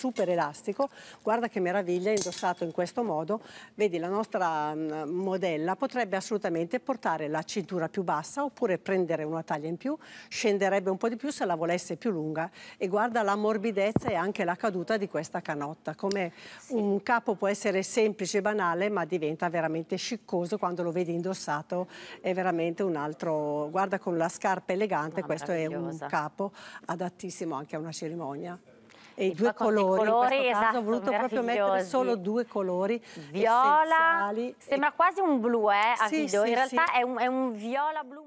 super elastico, guarda che meraviglia, indossato in questo modo, vedi la nostra mm, modella potrebbe assolutamente portare la cintura più bassa oppure prendere una taglia in più, scenderebbe un po' di più se la volesse più lunga e guarda la morbidezza e anche la caduta di questa canotta, come sì. un capo può essere semplice e banale ma diventa veramente sciccoso quando lo vedi indossato, è veramente un altro, guarda con la scarpa elegante, questo è un capo adattissimo anche a una cerimonia e i due colori, colori in esatto, caso ho esatto, voluto proprio mettere solo due colori viola, essenziali. sembra quasi un blu eh, a sì, video, sì, in realtà sì. è, un, è un viola blu.